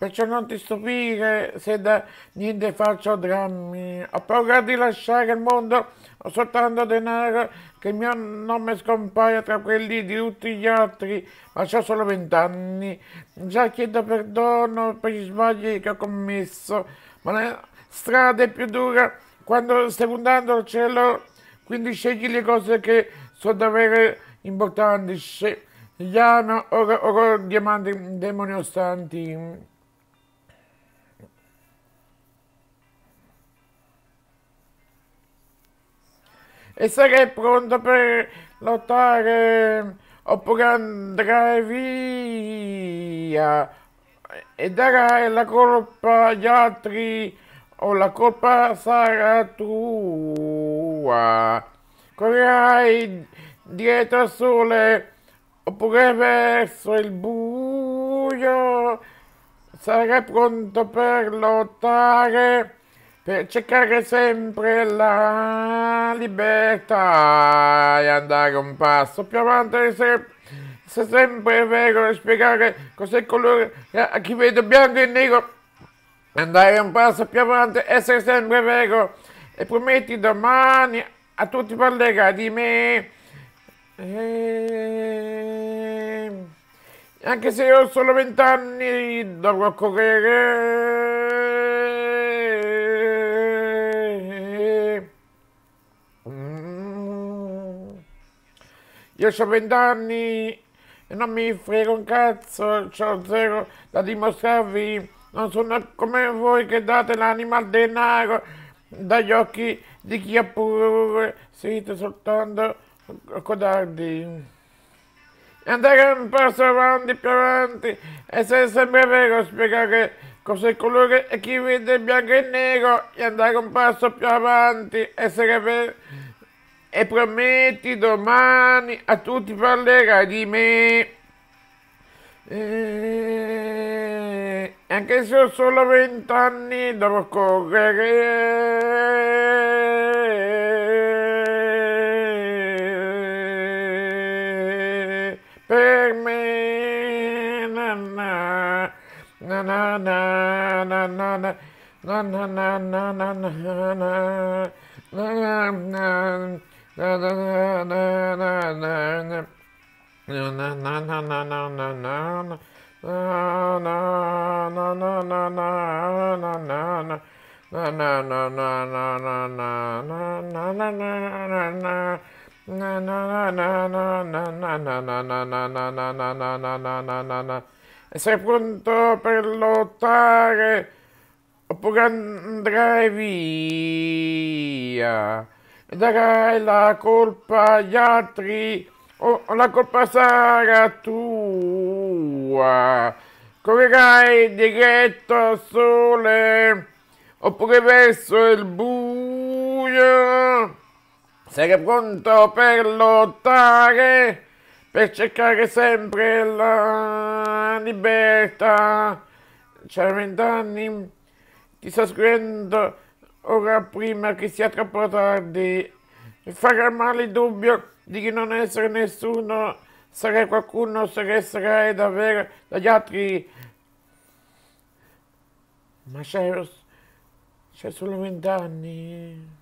Perciò non ti stupire se da niente faccio drammi. Ho paura di lasciare il mondo ho soltanto denaro, che il mio nome scompaia tra quelli di tutti gli altri, ma ho solo vent'anni. Già chiedo perdono per gli sbagli che ho commesso, ma la strada è più dura quando stai puntando al cielo, quindi scegli le cose che sono davvero importanti. Gli amo, ora, ora diamanti demoni ostanti. e sarai pronto per lottare oppure andrai via e darai la colpa agli altri o la colpa sarà tua. Correrai dietro al sole oppure verso il buio. Sarai pronto per lottare per cercare sempre la libertà e andare un passo più avanti se, se sempre è vero spiegare cos'è il colore a chi vede bianco e nero andare un passo più avanti essere sempre vero e prometti domani a tutti parlerai di me e... Ehm, anche se ho solo vent'anni dovrò correre Io ho vent'anni e non mi frego un cazzo, ho zero da dimostrarvi. Non sono come voi che date l'anima al denaro dagli occhi di chi ha pure siete soltanto codardi. Andare un passo avanti, più avanti, e se è sempre vero spiegare cos'è colore e chi vede bianco e nero, e andare un passo più avanti, essere vero e prometti domani a tutti parlerai di me. E... Anche se ho solo vent'anni devo correre. Per me, na na na na na na na na na na na na na na na e sei pronto per lottare oppure andrai via? dai la colpa agli altri o oh, la colpa sarà tua. Correrai diretto al sole oppure verso il buio. Sarai pronto per lottare, per cercare sempre la libertà. C'hai vent'anni, ti sto scrivendo Ora, prima che sia troppo tardi, farà male il dubbio di non essere nessuno, sarei qualcuno, se resterai davvero dagli altri. Ma c'è solo vent'anni.